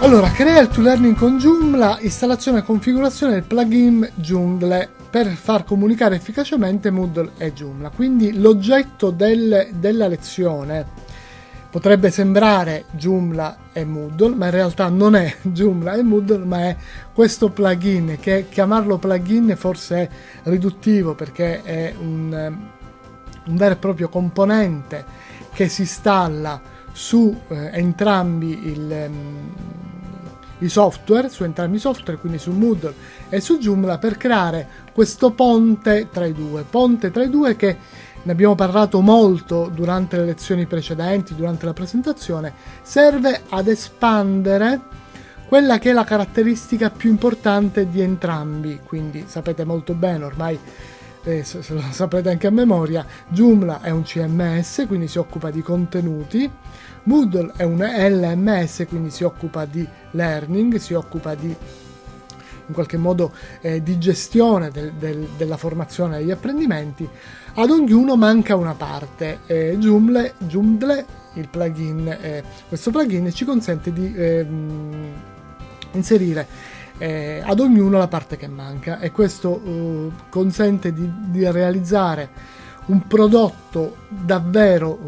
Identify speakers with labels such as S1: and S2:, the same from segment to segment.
S1: Allora, crea il learning con Joomla, installazione e configurazione del plugin Joomla per far comunicare efficacemente Moodle e Joomla. Quindi l'oggetto del, della lezione potrebbe sembrare Joomla e Moodle, ma in realtà non è Joomla e Moodle, ma è questo plugin, che chiamarlo plugin forse è riduttivo perché è un, un vero e proprio componente che si installa su eh, entrambi il... Um, i software, su entrambi i software, quindi su Moodle e su Joomla, per creare questo ponte tra i due. Ponte tra i due che ne abbiamo parlato molto durante le lezioni precedenti, durante la presentazione, serve ad espandere quella che è la caratteristica più importante di entrambi. Quindi sapete molto bene ormai eh, se, lo saprete anche a memoria, Joomla è un CMS, quindi si occupa di contenuti, Moodle è un LMS, quindi si occupa di learning, si occupa di in qualche modo eh, di gestione del, del, della formazione e degli apprendimenti, ad ognuno manca una parte. Eh, Joomla, Joomla il plugin, eh, questo plugin ci consente di ehm, inserire eh, ad ognuno la parte che manca e questo eh, consente di, di, realizzare un prodotto davvero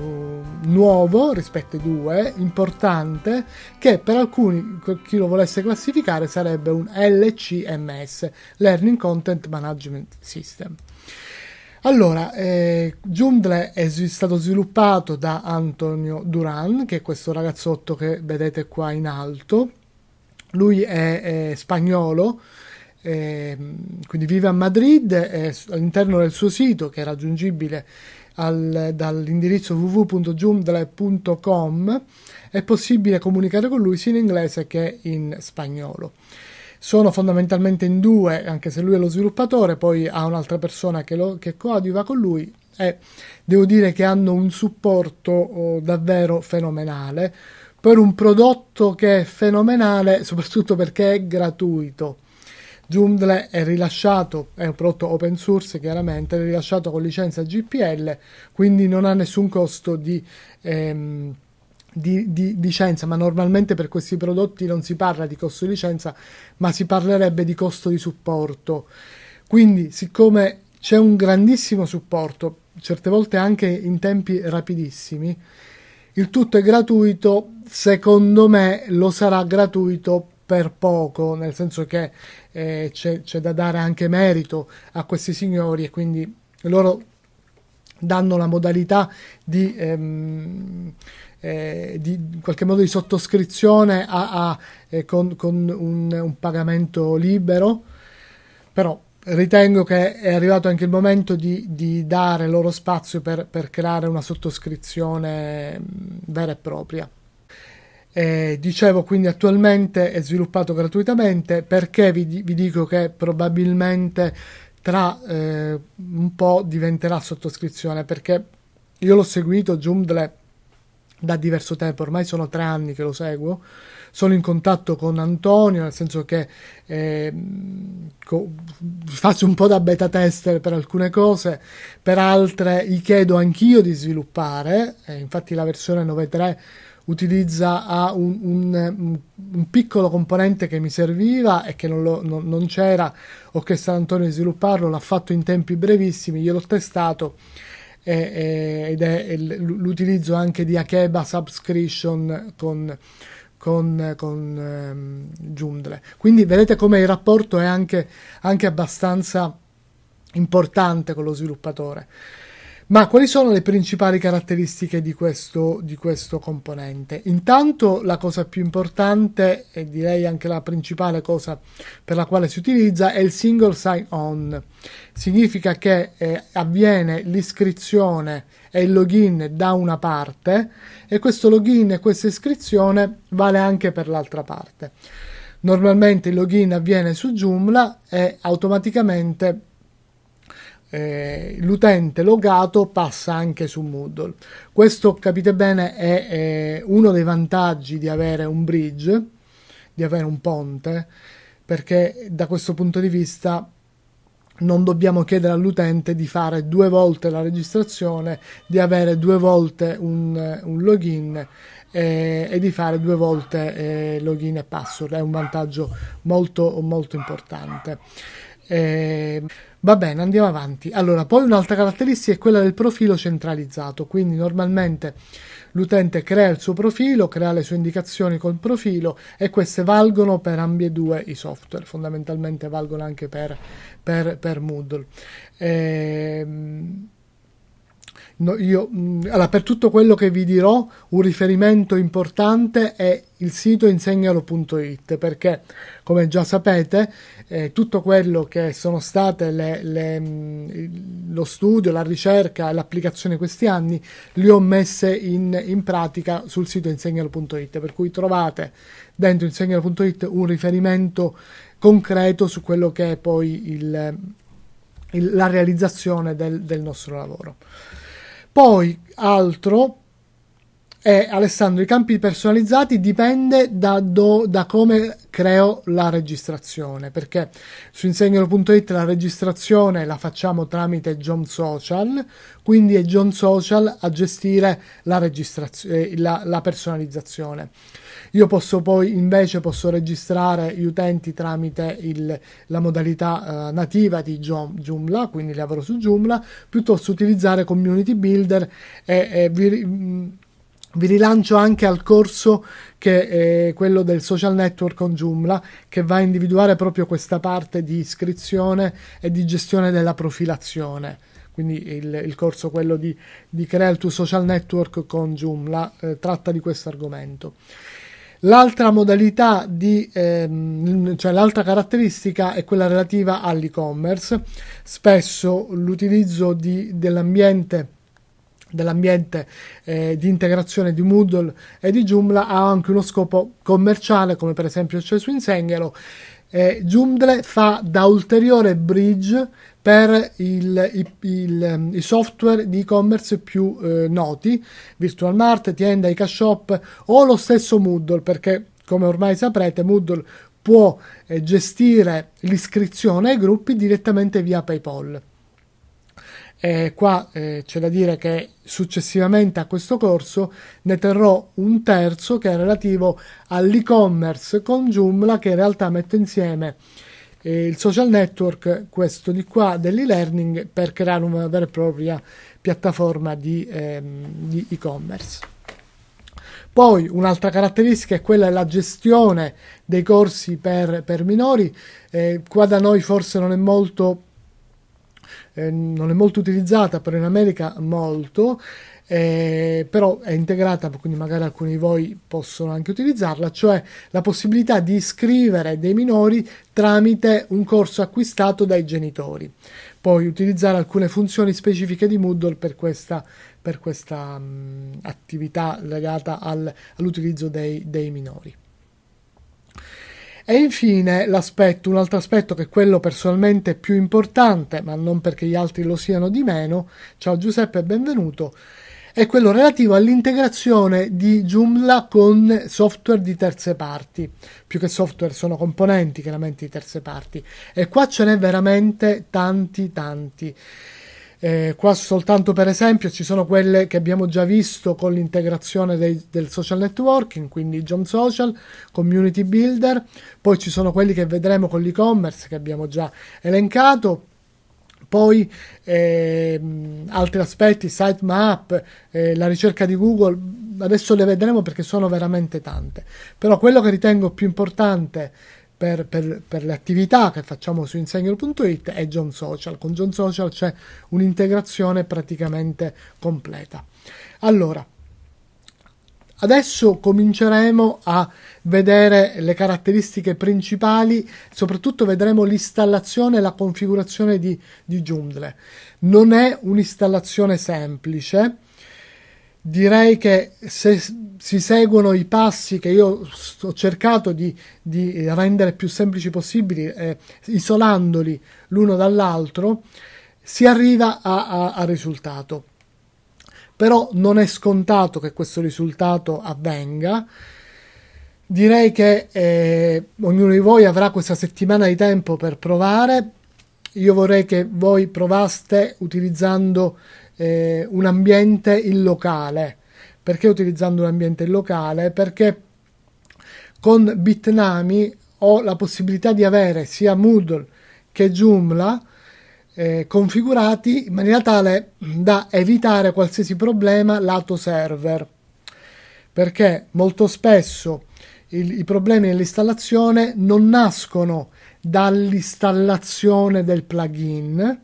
S1: eh, nuovo rispetto ai due, importante, che per alcuni, chi lo volesse classificare, sarebbe un LCMS, Learning Content Management System. Allora, eh, Joomla è stato sviluppato da Antonio Duran, che è questo ragazzotto che vedete qua in alto, lui è, è spagnolo, eh, quindi vive a Madrid, eh, all'interno del suo sito che è raggiungibile al, dall'indirizzo www.joomdle.com è possibile comunicare con lui sia in inglese che in spagnolo. Sono fondamentalmente in due, anche se lui è lo sviluppatore, poi ha un'altra persona che, lo, che coadiuva con lui e devo dire che hanno un supporto oh, davvero fenomenale per un prodotto che è fenomenale, soprattutto perché è gratuito. Joomla è rilasciato, è un prodotto open source chiaramente, è rilasciato con licenza GPL, quindi non ha nessun costo di, ehm, di, di, licenza, ma normalmente per questi prodotti non si parla di costo di licenza, ma si parlerebbe di costo di supporto. Quindi, siccome c'è un grandissimo supporto, certe volte anche in tempi rapidissimi, il tutto è gratuito, secondo me lo sarà gratuito per poco, nel senso che eh, c'è, c'è da dare anche merito a questi signori e quindi loro danno la modalità di, ehm, eh, di, in qualche modo di sottoscrizione a, a, eh, con, con un, un, pagamento libero, però ritengo che è arrivato anche il momento di, di dare loro spazio per, per creare una sottoscrizione mm, vera e propria. Eh, dicevo quindi attualmente è sviluppato gratuitamente perché vi, vi dico che probabilmente tra eh, un po' diventerà sottoscrizione perché io l'ho seguito Joomla da diverso tempo, ormai sono tre anni che lo seguo, sono in contatto con Antonio, nel senso che eh, co- faccio un po' da beta tester per alcune cose, per altre gli chiedo anch'io di sviluppare, eh, infatti la versione 9.3 utilizza ha un, un, un, piccolo componente che mi serviva e che non, lo, non, non c'era ho chiesto San Antonio di svilupparlo l'ha fatto in tempi brevissimi, gliel'ho testato e, e, ed è, è l'utilizzo anche di Akeba Subscription con, con, con um, ehm, Joomla. Quindi vedete come il rapporto è anche, anche abbastanza importante con lo sviluppatore. Ma quali sono le principali caratteristiche di questo, di questo, componente? Intanto la cosa più importante e direi anche la principale cosa per la quale si utilizza è il single sign-on. Significa che eh, avviene l'iscrizione e il login da una parte e questo login e questa iscrizione vale anche per l'altra parte. Normalmente il login avviene su Joomla e automaticamente eh, l'utente logato passa anche su Moodle. Questo, capite bene, è, è eh, uno dei vantaggi di avere un bridge, di avere un ponte, perché da questo punto di vista non dobbiamo chiedere all'utente di fare due volte la registrazione, di avere due volte un, un login eh, e, di fare due volte eh, login e password. È un vantaggio molto, molto importante. Eh, va bene, andiamo avanti. Allora, poi un'altra caratteristica è quella del profilo centralizzato, quindi normalmente l'utente crea il suo profilo, crea le sue indicazioni col profilo e queste valgono per ambedue i software, fondamentalmente valgono anche per, per, per Moodle. Eh, no, io, mh, mm, allora, per tutto quello che vi dirò, un riferimento importante è il sito insegnalo.it perché, come già sapete, eh, tutto quello che sono state le, le, mm, lo studio, la ricerca, l'applicazione questi anni, li ho messe in, in pratica sul sito insegnalo.it, per cui trovate dentro insegnalo.it un riferimento concreto su quello che è poi il, la realizzazione del, del nostro lavoro. Poi, altro, e Alessandro, i campi personalizzati dipende da, do, da come creo la registrazione, perché su insegnalo.it la registrazione la facciamo tramite John Social, quindi è John Social a gestire la, registraz- eh, la, la personalizzazione. Io posso poi invece posso registrare gli utenti tramite il, la modalità eh, nativa di Joomla, quindi lavoro su Joomla, piuttosto utilizzare Community Builder e, e vi, vi rilancio anche al corso che è quello del social network con Joomla, che va a individuare proprio questa parte di iscrizione e di gestione della profilazione. Quindi il, il corso, quello di, di Crea il tuo social network con Joomla, eh, tratta di questo argomento. L'altra modalità di, ehm, cioè l'altra caratteristica è quella relativa all'e-commerce. Spesso l'utilizzo di, dell'ambiente dell'ambiente eh, di integrazione di Moodle e di Joomla ha anche uno scopo commerciale come per esempio c'è su Insengelo eh, Joomla fa da ulteriore bridge per il, il, il, ehm, i software di e-commerce più eh, noti, Virtual Mart, Tienda, Shop o lo stesso Moodle perché come ormai saprete Moodle può eh, gestire l'iscrizione ai gruppi direttamente via PayPal. Eh, qua eh, c'è da dire che successivamente a questo corso ne terrò un terzo che è relativo all'e-commerce con Joomla che in realtà mette insieme eh, il social network, questo di qua dell'e-learning per creare una vera e propria piattaforma di, ehm, di e-commerce. Poi un'altra caratteristica è quella della gestione dei corsi per, per minori, eh, qua da noi forse non è molto eh, non è molto utilizzata, però in America molto. Eh, però è integrata, quindi magari alcuni di voi possono anche utilizzarla, cioè la possibilità di iscrivere dei minori tramite un corso acquistato dai genitori. Poi utilizzare alcune funzioni specifiche di Moodle per questa, per questa mh, mm, attività legata al, all'utilizzo dei, dei minori. E infine l'aspetto, un altro aspetto che è quello personalmente più importante, ma non perché gli altri lo siano di meno, ciao Giuseppe, e benvenuto, è quello relativo all'integrazione di Joomla con software di terze parti. Più che software sono componenti chiaramente di terze parti. E qua ce n'è veramente tanti tanti. Eh, qua soltanto per esempio ci sono quelle che abbiamo già visto con l'integrazione dei, del social networking, quindi John Social, Community Builder, poi ci sono quelli che vedremo con l'e-commerce che abbiamo già elencato, poi eh, altri aspetti, sitemap, eh, la ricerca di Google, adesso le vedremo perché sono veramente tante, però quello che ritengo più importante per, per, per, le attività che facciamo su insegno.it è John Social. Con John Social c'è un'integrazione praticamente completa. Allora, adesso cominceremo a vedere le caratteristiche principali, soprattutto vedremo l'installazione e la configurazione di, di Joomla. Non è un'installazione semplice direi che se si seguono i passi che io ho cercato di, di rendere più semplici possibili, eh, isolandoli l'uno dall'altro, si arriva al risultato. Però non è scontato che questo risultato avvenga. Direi che eh, ognuno di voi avrà questa settimana di tempo per provare. Io vorrei che voi provaste utilizzando eh, un ambiente illocale. Perché utilizzando un ambiente illocale? Perché con Bitnami ho la possibilità di avere sia Moodle che Joomla eh, configurati in maniera tale da evitare qualsiasi problema lato server perché molto spesso il, i problemi dell'installazione non nascono dall'installazione del plugin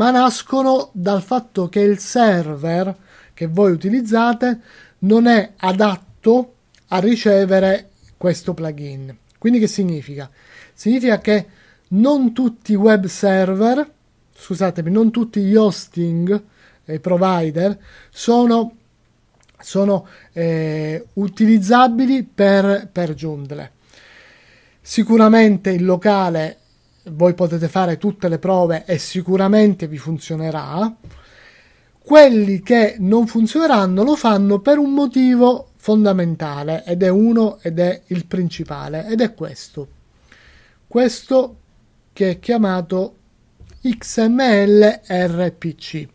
S1: ma nascono dal fatto che il server che voi utilizzate non è adatto a ricevere questo plugin. Quindi che significa? Significa che non tutti i web server, scusatemi, non tutti gli hosting eh, provider sono, sono eh, utilizzabili per, per Joomla. Sicuramente il locale voi potete fare tutte le prove e sicuramente vi funzionerà. Quelli che non funzioneranno lo fanno per un motivo fondamentale ed è uno ed è il principale ed è questo. Questo che è chiamato XML RPC.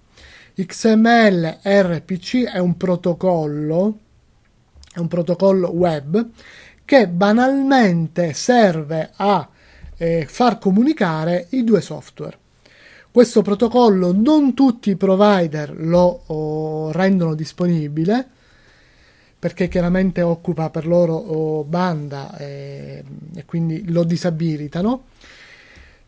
S1: XML RPC è un protocollo, è un protocollo web che banalmente serve a eh, far comunicare i due software. Questo protocollo non tutti i provider lo oh, rendono disponibile perché chiaramente occupa per loro oh, banda eh, e quindi lo disabilitano.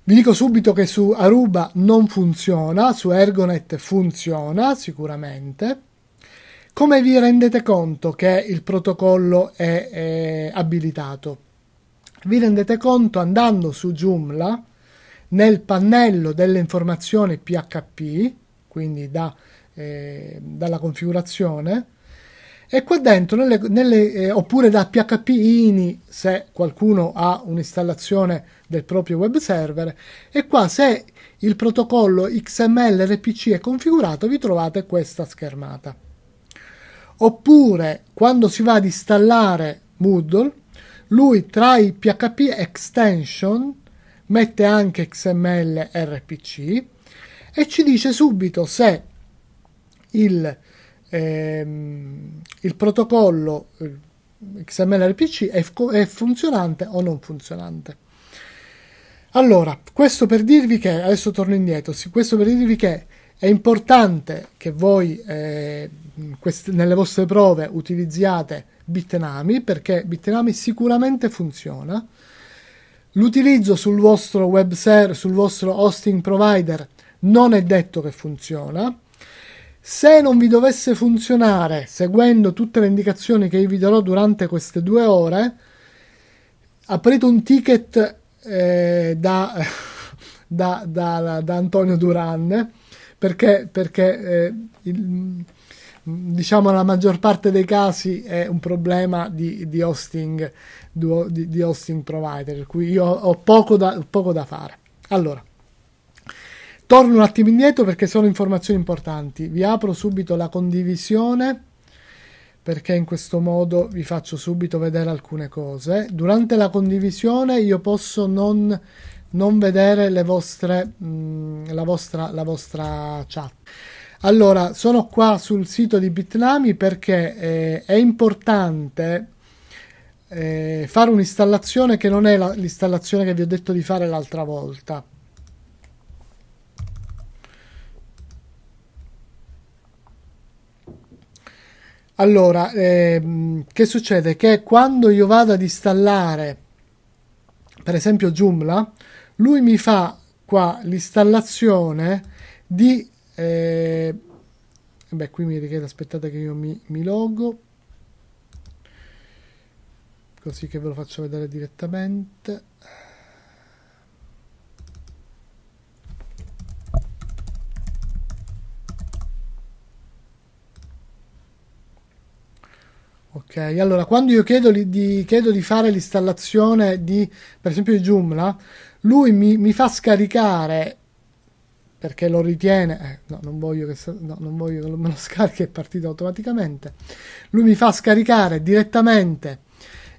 S1: Vi dico subito che su Aruba non funziona, su Ergonet funziona sicuramente. Come vi rendete conto che il protocollo è, è abilitato? vi rendete conto andando su Joomla nel pannello delle informazioni PHP, quindi da, eh, dalla configurazione, e qua dentro, nelle, nelle, eh, oppure da PHP INI se qualcuno ha un'installazione del proprio web server, e qua se il protocollo XML RPC è configurato vi trovate questa schermata. Oppure quando si va ad installare Moodle, lui tra i PHP extension mette anche XML RPC e ci dice subito se il, ehm, il protocollo eh, XML RPC è, è funzionante o non funzionante. Allora, questo per dirvi che, adesso torno indietro, questo per dirvi che è importante che voi eh, queste, nelle vostre prove utilizziate Bitnami perché Bitnami sicuramente funziona. L'utilizzo sul vostro web server, sul vostro hosting provider non è detto che funziona. Se non vi dovesse funzionare, seguendo tutte le indicazioni che io vi darò durante queste due ore, aprite un ticket eh, da, da, da, da, Antonio Duran perché, perché eh, il, diciamo la maggior parte dei casi è un problema di, di hosting, di, di, hosting provider, per cui io ho poco da, poco da fare. Allora, torno un attimo indietro perché sono informazioni importanti. Vi apro subito la condivisione perché in questo modo vi faccio subito vedere alcune cose. Durante la condivisione io posso non, non vedere vostre, mh, mm, la, vostra, la vostra chat allora, sono qua sul sito di Bitnami perché eh, è importante eh, fare un'installazione che non è la, l'installazione che vi ho detto di fare l'altra volta. Allora, ehm, che succede? Che quando io vado ad installare, per esempio Joomla, lui mi fa qua l'installazione di eh, beh qui mi richiede aspettate che io mi, mi logo così che ve lo faccio vedere direttamente ok allora quando io chiedo, di, chiedo di fare l'installazione di per esempio di Joomla lui mi, mi fa scaricare perché lo ritiene, eh, no, non voglio, che, no, non voglio che me lo scarichi, è partito automaticamente. Lui mi fa scaricare direttamente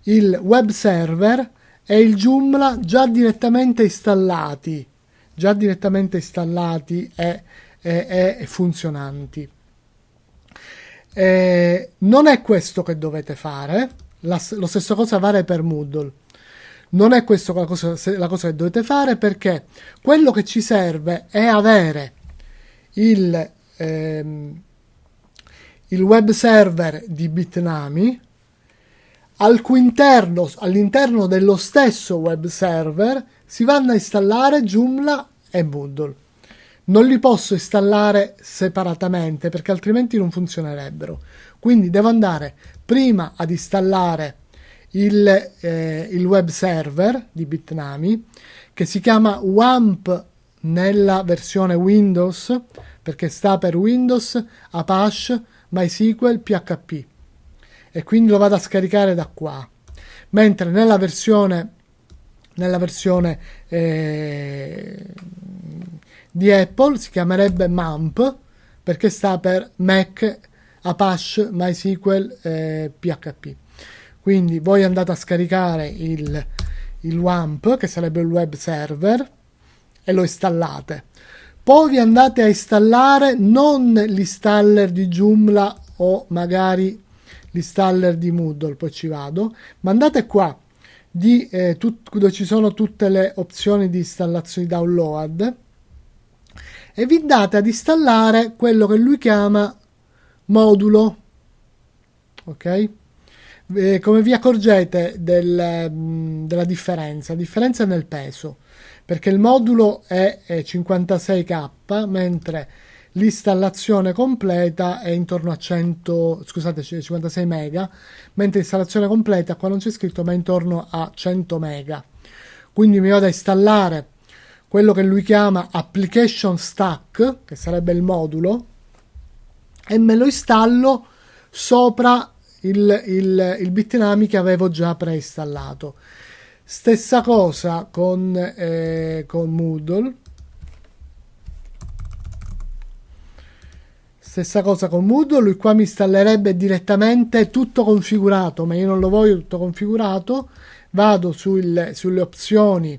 S1: il web server e il Joomla già direttamente installati, già direttamente installati e, e, e funzionanti. E eh, non è questo che dovete fare, La, lo stesso cosa vale per Moodle non è questa la cosa, la cosa che dovete fare perché quello che ci serve è avere il, ehm, il web server di Bitnami al cui interno, all'interno dello stesso web server si vanno a installare Joomla e Moodle. Non li posso installare separatamente perché altrimenti non funzionerebbero. Quindi devo andare prima ad installare il, eh, il web server di Bitnami che si chiama WAMP nella versione Windows perché sta per Windows, Apache, MySQL, PHP e quindi lo vado a scaricare da qua. Mentre nella versione, nella versione eh, di Apple si chiamerebbe MAMP perché sta per Mac, Apache, MySQL, eh, PHP. Quindi voi andate a scaricare il, il WAMP, che sarebbe il web server, e lo installate. Poi vi andate a installare non l'installer di Joomla o magari l'installer di Moodle, poi ci vado, ma andate qua di, eh, tut, dove ci sono tutte le opzioni di installazione di download e vi date ad installare quello che lui chiama modulo. Ok? eh, come vi accorgete del, mm, della differenza? La differenza è nel peso, perché il modulo è 56k, mentre l'installazione completa è intorno a 100, scusate, 56 mega, mentre l'installazione completa, qua non c'è scritto, ma è intorno a 100 mega. Quindi mi vado a installare quello che lui chiama application stack, che sarebbe il modulo, e me lo installo sopra il, il, il bitnami che avevo già preinstallato. Stessa cosa con, eh, con Moodle. Stessa cosa con Moodle, lui qua mi installerebbe direttamente tutto configurato, ma io non lo voglio tutto configurato. Vado sul, sulle opzioni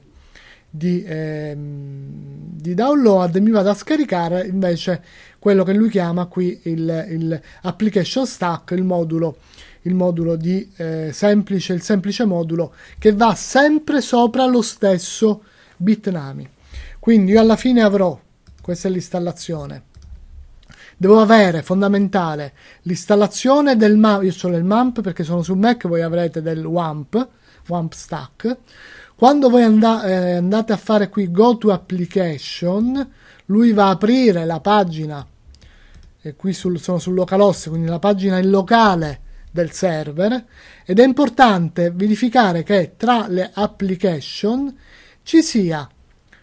S1: di, eh, di download, mi vado a scaricare invece quello che lui chiama qui il, il application stack, il modulo, il modulo di eh, semplice, il semplice modulo che va sempre sopra lo stesso bitnami. Quindi io alla fine avrò, questa è l'installazione, devo avere fondamentale l'installazione del MAMP, io sono il MAMP perché sono su Mac, voi avrete del WAMP, WAMP stack. Quando voi and- eh, andate a fare qui Go to Application, lui va a aprire la pagina e qui sul, sono sul localhost quindi la pagina in locale del server ed è importante verificare che tra le application ci sia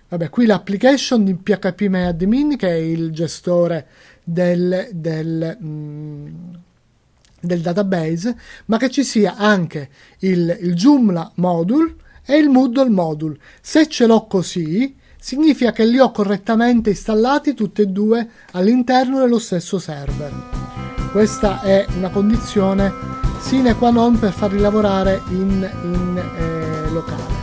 S1: vabbè qui l'application di phpMyAdmin che è il gestore del, del, mh, mm, del database ma che ci sia anche il, il Joomla module e il Moodle module se ce l'ho così significa che li ho correttamente installati tutti e due all'interno dello stesso server. Questa è una condizione sine qua non per farli lavorare in, in eh, locale.